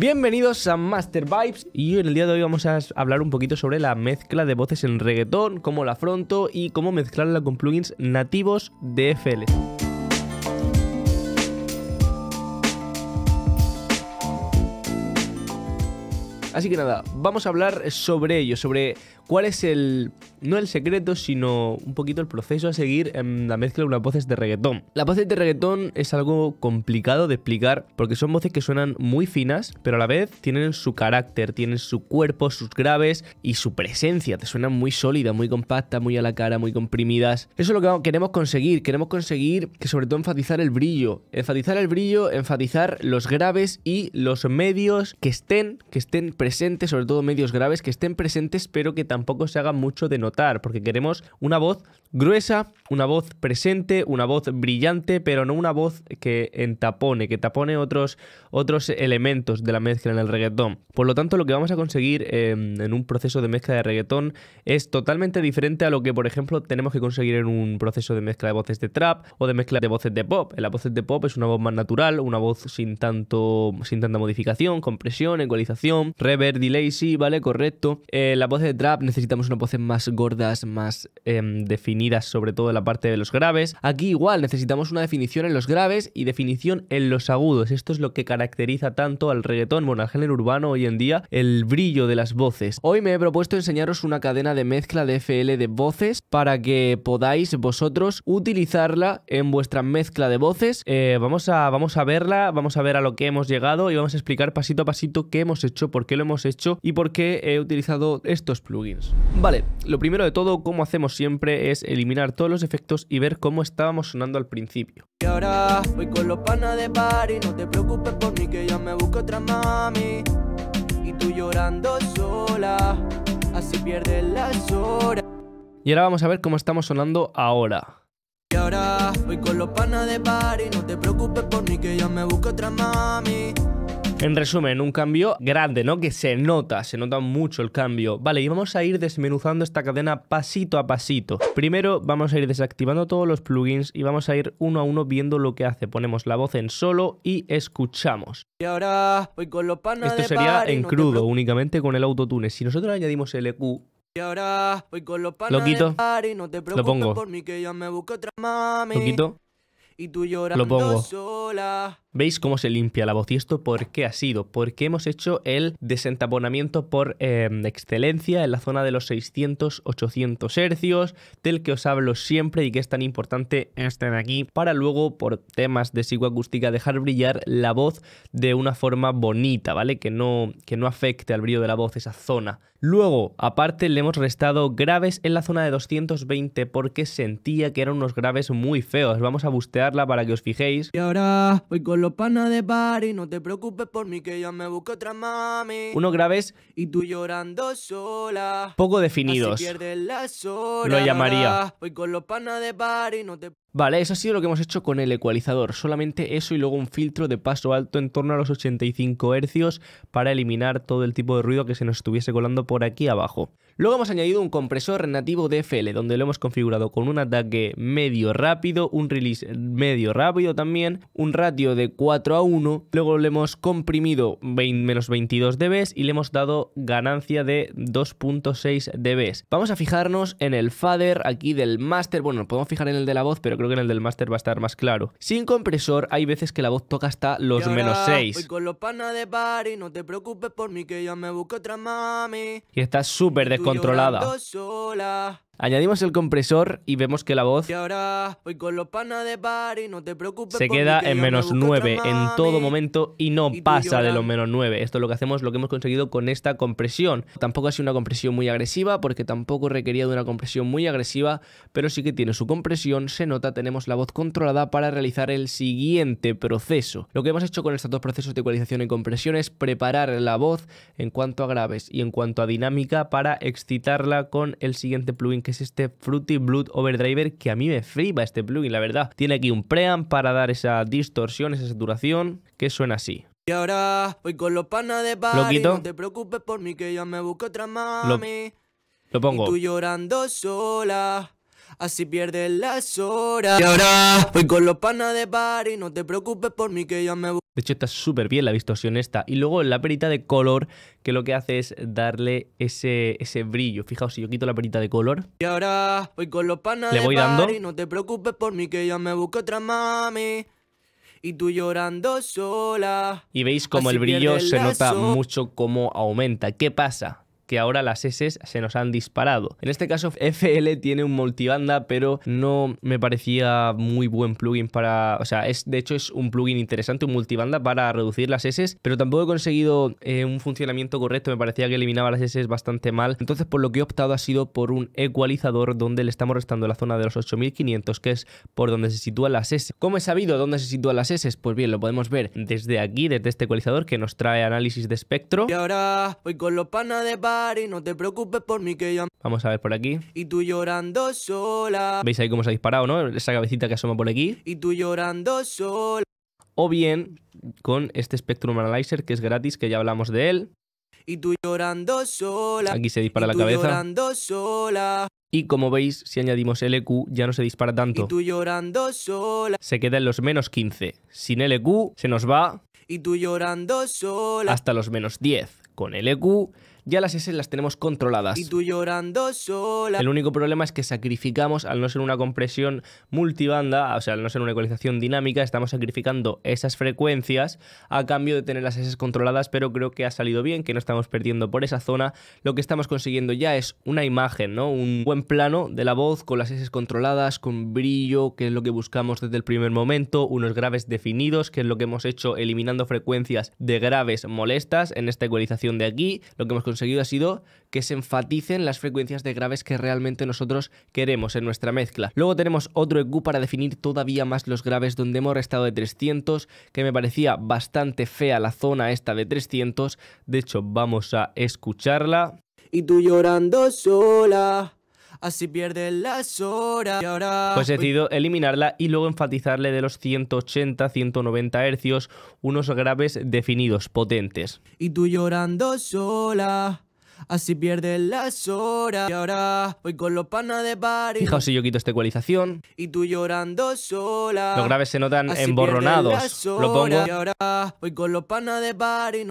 Bienvenidos a Master Vibes y en el día de hoy vamos a hablar un poquito sobre la mezcla de voces en reggaetón, cómo la afronto y cómo mezclarla con plugins nativos de FL. Así que nada, vamos a hablar sobre ello, sobre cuál es el, no el secreto, sino un poquito el proceso a seguir en la mezcla de unas voces de reggaetón. La voces de reggaetón es algo complicado de explicar porque son voces que suenan muy finas, pero a la vez tienen su carácter, tienen su cuerpo, sus graves y su presencia. Te suenan muy sólidas, muy compactas, muy a la cara, muy comprimidas. Eso es lo que queremos conseguir. Queremos conseguir que sobre todo enfatizar el brillo. Enfatizar el brillo, enfatizar los graves y los medios que estén, que estén presentes sobre todo medios graves, que estén presentes pero que tampoco se hagan mucho de notar, porque queremos una voz gruesa, una voz presente, una voz brillante, pero no una voz que entapone, que tapone otros, otros elementos de la mezcla en el reggaetón. Por lo tanto, lo que vamos a conseguir em, en un proceso de mezcla de reggaetón es totalmente diferente a lo que, por ejemplo, tenemos que conseguir en un proceso de mezcla de voces de trap o de mezcla de voces de pop. En voz de pop es una voz más natural, una voz sin tanto sin tanta modificación, compresión, ecualización, rep, ver, delay, sí, vale, correcto. Eh, la voz de trap necesitamos unas voces más gordas, más em, definidas, sobre todo en la parte de los graves. Aquí igual necesitamos una definición en los graves y definición en los agudos. Esto es lo que caracteriza tanto al reggaetón, bueno, al género urbano hoy en día, el brillo de las voces. Hoy me he propuesto enseñaros una cadena de mezcla de FL de voces para que podáis vosotros utilizarla en vuestra mezcla de voces. Eh, vamos, a, vamos a verla, vamos a ver a lo que hemos llegado y vamos a explicar pasito a pasito qué hemos hecho, por qué lo hemos hecho y por qué he utilizado estos plugins. Vale, lo primero de todo, como hacemos siempre, es eliminar todos los efectos y ver cómo estábamos sonando al principio. Y ahora voy con los panas de y no te preocupes por mí que ya me busco otra mami. Y tú llorando sola, así pierdes las horas. Y ahora vamos a ver cómo estamos sonando ahora. Y ahora voy con los panas de party, no te preocupes por mí que ya me busco otra mami. En resumen, un cambio grande, ¿no? Que se nota, se nota mucho el cambio. Vale, y vamos a ir desmenuzando esta cadena pasito a pasito. Primero vamos a ir desactivando todos los plugins y vamos a ir uno a uno viendo lo que hace. Ponemos la voz en solo y escuchamos. Y ahora voy Esto sería en crudo, únicamente con el autotune. Si nosotros añadimos el EQ, y ahora voy lo quito. lo pongo. me Lo quito y tú llorando Lo pongo. sola. ¿Veis cómo se limpia la voz? ¿Y esto por qué ha sido? Porque hemos hecho el desentaponamiento por em, excelencia en la zona de los 600-800 hercios, del que os hablo siempre y que es tan importante este de aquí, para luego, por temas de psicoacústica, dejar brillar la voz de una forma bonita, ¿vale? Que no, que no afecte al brillo de la voz esa zona. Luego, aparte, le hemos restado graves en la zona de 220 porque sentía que eran unos graves muy feos. Vamos a bustear para que os fijéis. Y ahora voy con los panas de party, no te preocupes por mí que ya me busco otra mami. Unos graves y tú llorando sola. Poco definidos. Lo llamaría. Voy con los panas de party, no te Vale, eso ha sido lo que hemos hecho con el ecualizador, solamente eso y luego un filtro de paso alto en torno a los 85 Hz para eliminar todo el tipo de ruido que se nos estuviese colando por aquí abajo. Luego hemos añadido un compresor nativo DFL, donde lo hemos configurado con un ataque medio rápido, un release medio rápido también, un ratio de 4 a 1, luego lo hemos comprimido menos 22 dB y le hemos dado ganancia de 2.6 dB. Vamos a fijarnos en el fader aquí del master, bueno, podemos fijar en el de la voz, pero creo que en el del máster va a estar más claro. Sin compresor hay veces que la voz toca hasta los menos 6. Y está súper descontrolada. Añadimos el compresor y vemos que la voz se queda en menos 9 en todo momento y no pasa de los menos 9. Esto es lo que hacemos, lo que hemos conseguido con esta compresión. Tampoco ha sido una compresión muy agresiva porque tampoco requería de una compresión muy agresiva, pero sí que tiene su compresión, se nota, tenemos la voz controlada para realizar el siguiente proceso. Lo que hemos hecho con estos dos procesos de ecualización y compresión es preparar la voz en cuanto a graves y en cuanto a dinámica para excitarla con el siguiente plugin es este Fruity Blood Overdriver, que a mí me flipa este plugin, la verdad. Tiene aquí un pream para dar esa distorsión, esa saturación, que suena así. Y ahora voy con los panas de party, no te preocupes por mí que yo me busco otra mami. Lo, lo pongo. Y tú llorando sola así pierdes las horas. Y ahora voy con los panas de par y no te preocupes por mí que ya me De hecho está súper bien la distorsión esta. Y luego la perita de color que lo que hace es darle ese, ese brillo. Fijaos, si yo quito la perita de color. Y ahora voy con los panas voy de dando. y no te preocupes por mí que ya me busco otra mami y tú llorando sola. Y veis como el brillo se nota mucho como aumenta. ¿Qué pasa? que ahora las S se nos han disparado. En este caso FL tiene un multibanda, pero no me parecía muy buen plugin para... O sea, es de hecho es un plugin interesante, un multibanda para reducir las S, pero tampoco he conseguido eh, un funcionamiento correcto, me parecía que eliminaba las S bastante mal. Entonces por lo que he optado ha sido por un ecualizador donde le estamos restando la zona de los 8500, que es por donde se sitúan las S. ¿Cómo he sabido dónde se sitúan las S? Pues bien, lo podemos ver desde aquí, desde este ecualizador que nos trae análisis de espectro. Y ahora voy con los panas de pan no te preocupes por mí que ya... Vamos a ver por aquí. Y tú llorando sola. ¿Veis ahí cómo se ha disparado, no? Esa cabecita que asoma por aquí. Y tú llorando sola. O bien con este Spectrum Analyzer que es gratis, que ya hablamos de él. Y tú llorando sola. Aquí se dispara la cabeza. Llorando sola. Y como veis, si añadimos LQ e ya no se dispara tanto. tú llorando sola. Se queda en los menos 15. Sin LQ e se nos va... Y tú llorando sola. Hasta los menos 10. Con LQ ya las S las tenemos controladas. El único problema es que sacrificamos, al no ser una compresión multibanda, o sea, al no ser una ecualización dinámica, estamos sacrificando esas frecuencias a cambio de tener las S controladas, pero creo que ha salido bien, que no estamos perdiendo por esa zona. Lo que estamos consiguiendo ya es una imagen, ¿no? Un buen plano de la voz con las S controladas, con brillo, que es lo que buscamos desde el primer momento, unos graves definidos, que es lo que hemos hecho eliminando frecuencias de graves molestas en esta ecualización de aquí, lo que hemos seguido ha sido que se enfaticen las frecuencias de graves que realmente nosotros queremos en nuestra mezcla. Luego tenemos otro EQ para definir todavía más los graves donde hemos restado de 300, que me parecía bastante fea la zona esta de 300. De hecho, vamos a escucharla. Y tú llorando sola así pierde las horas. Pues he decidido eliminarla y luego enfatizarle de los 180, 190 hercios unos graves definidos, potentes. Y tú llorando sola. Así pierde las horas. Y ahora voy con los panas de Fijaos si yo quito esta ecualización. Y tú llorando sola. Los graves se notan emborronados. Lo pongo.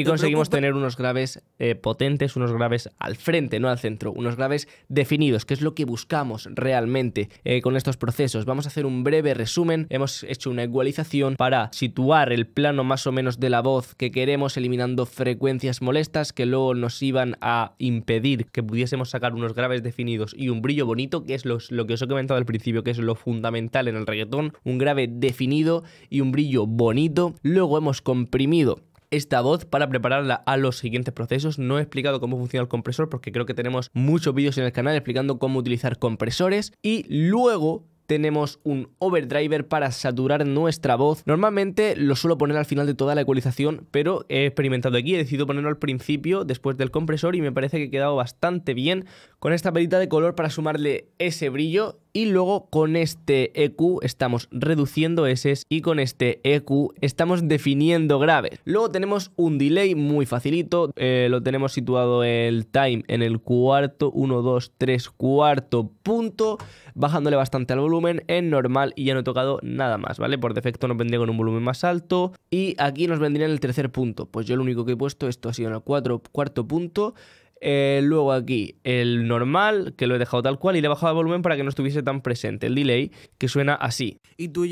Y, conseguimos tener unos graves eh, potentes, unos graves al frente, no al centro. Unos graves definidos, que es lo que buscamos realmente eh, con estos procesos. Vamos a hacer un breve resumen. Hemos hecho una ecualización para situar el plano más o menos de la voz que queremos, eliminando frecuencias molestas que luego nos iban a impedir que pudiésemos sacar unos graves definidos y un brillo bonito, que es lo que os he comentado al principio, que es lo fundamental en el reggaetón, un grave definido y un brillo bonito. Luego hemos comprimido esta voz para prepararla a los siguientes procesos. No he explicado cómo funciona el compresor porque creo que tenemos muchos vídeos en el canal explicando cómo utilizar compresores. Y luego tenemos un overdriver para saturar nuestra voz. Normalmente lo suelo poner al final de toda la ecualización, pero he experimentado aquí, he decidido ponerlo al principio, después del compresor, y me parece que ha quedado bastante bien con esta pelita de color para sumarle ese brillo y luego con este EQ estamos reduciendo S y con este EQ estamos definiendo graves. Luego tenemos un delay muy facilito, eh, lo tenemos situado el time en el cuarto, 1, 2, 3, cuarto punto, bajándole bastante al volumen en normal y ya no he tocado nada más, ¿vale? Por defecto nos vendría con un volumen más alto y aquí nos vendría en el tercer punto, pues yo lo único que he puesto, esto ha sido en el cuatro, cuarto punto, eh, luego aquí el normal, que lo he dejado tal cual, y le he bajado el volumen para que no estuviese tan presente el delay, que suena así. Y tú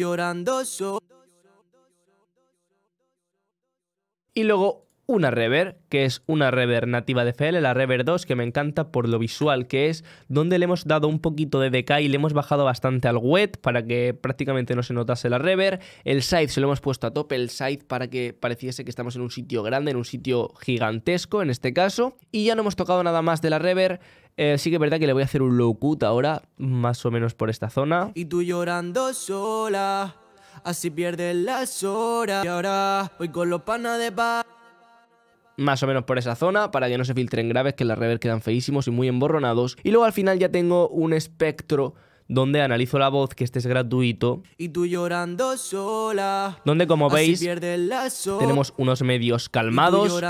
Y luego una rever, que es una rever nativa de FL, la rever 2, que me encanta por lo visual que es, donde le hemos dado un poquito de decay y le hemos bajado bastante al wet para que prácticamente no se notase la rever. El side se lo hemos puesto a tope, el side para que pareciese que estamos en un sitio grande, en un sitio gigantesco en este caso. Y ya no hemos tocado nada más de la rever. Eh, sí que es verdad que le voy a hacer un low cut ahora, más o menos por esta zona. Y tú llorando sola, así pierdes las horas. Y ahora voy con los panas de más o menos por esa zona para que no se filtren graves, que las rever quedan feísimos y muy emborronados. Y luego al final ya tengo un espectro donde analizo la voz, que este es gratuito. Y llorando Donde como veis, tenemos unos medios calmados,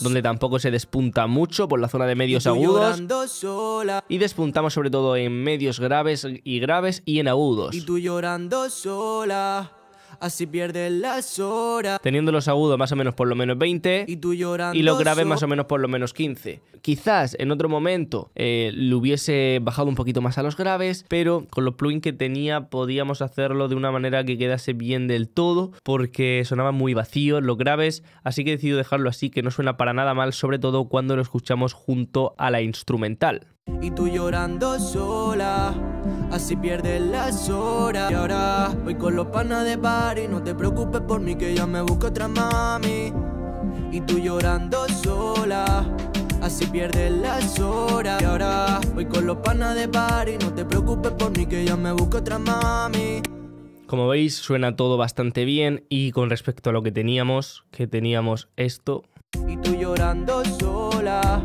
donde tampoco se despunta mucho por la zona de medios agudos. Y despuntamos sobre todo en medios graves y graves y en agudos. Y tú llorando sola así pierde las horas. Teniendo los agudos más o menos por lo menos 20 y, tú y los graves más o menos por lo menos 15. Quizás en otro momento eh, lo hubiese bajado un poquito más a los graves, pero con los plugins que tenía podíamos hacerlo de una manera que quedase bien del todo porque sonaban muy vacíos los graves, así que he decidido dejarlo así que no suena para nada mal, sobre todo cuando lo escuchamos junto a la instrumental. Y tú llorando sola, así pierdes las horas. Y ahora voy con los panas de Y no te preocupes por mí que ya me busco otra mami. Y tú llorando sola, así pierdes las horas. Y ahora voy con los panas de Y no te preocupes por mí que ya me busco otra mami. Como veis, suena todo bastante bien y con respecto a lo que teníamos, que teníamos esto. Y tú llorando sola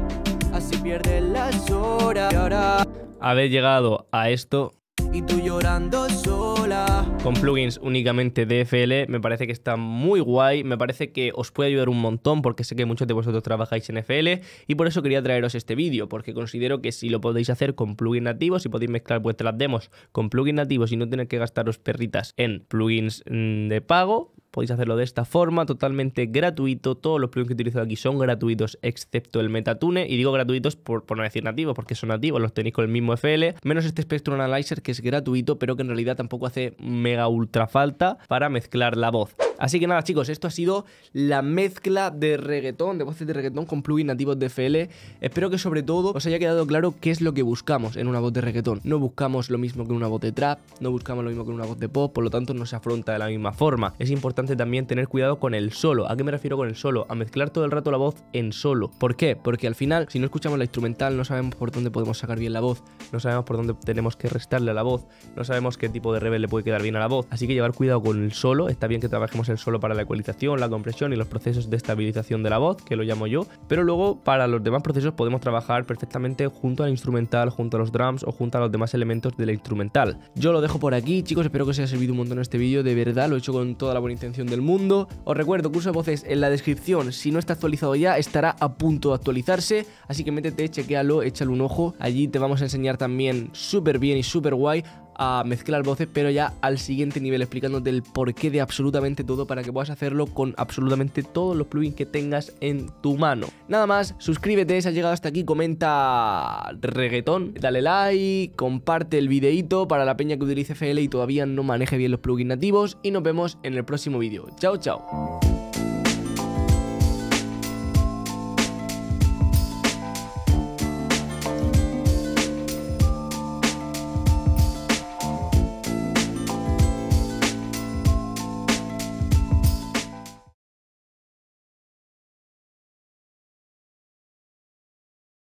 si pierdes las horas. Habéis llegado a esto y tú llorando sola. Con plugins únicamente de FL me parece que está muy guay, me parece que os puede ayudar un montón porque sé que muchos de vosotros trabajáis en FL y por eso quería traeros este vídeo, porque considero que si lo podéis hacer con plugins nativos si podéis mezclar vuestras demos con plugins nativos y no tener que gastaros perritas en plugins mm, de pago, Podéis hacerlo de esta forma, totalmente gratuito. Todos los plugins que utilizo aquí son gratuitos, excepto el Metatune. Y digo gratuitos por, por no decir nativos, porque son nativos, los tenéis con el mismo FL. Menos este Spectrum Analyzer, que es gratuito, pero que en realidad tampoco hace mega ultra falta para mezclar la voz. Así que nada, chicos, esto ha sido la mezcla de reggaetón, de voces de reggaetón con plugins nativos de FL. Espero que sobre todo os haya quedado claro qué es lo que buscamos en una voz de reggaetón. No buscamos lo mismo que una voz de trap, no buscamos lo mismo que una voz de pop, por lo tanto no se afronta de la misma forma. Es importante también tener cuidado con el solo. ¿A qué me refiero con el solo? A mezclar todo el rato la voz en solo. ¿Por qué? Porque al final, si no escuchamos la instrumental, no sabemos por dónde podemos sacar bien la voz, no sabemos por dónde tenemos que restarle a la voz, no sabemos qué tipo de rebel le puede quedar bien a la voz. Así que llevar cuidado con el solo, está bien que trabajemos solo para la ecualización, la compresión y los procesos de estabilización de la voz, que lo llamo yo, pero luego para los demás procesos podemos trabajar perfectamente junto al instrumental, junto a los drums o junto a los demás elementos del instrumental. Yo lo dejo por aquí, chicos, espero que os haya servido un montón este vídeo, de verdad lo he hecho con toda la buena intención del mundo. Os recuerdo, curso de voces en la descripción, si no está actualizado ya, estará a punto de actualizarse, así que métete, chequéalo, échale un ojo, allí te vamos a enseñar también súper bien y súper guay a mezclar voces, pero ya al siguiente nivel, explicándote el porqué de absolutamente todo para que puedas hacerlo con absolutamente todos los plugins que tengas en tu mano. Nada más, suscríbete si has llegado hasta aquí, comenta reggaetón, dale like, comparte el videito para la peña que utilice FL y todavía no maneje bien los plugins nativos y nos vemos en el próximo vídeo. Chao, chao.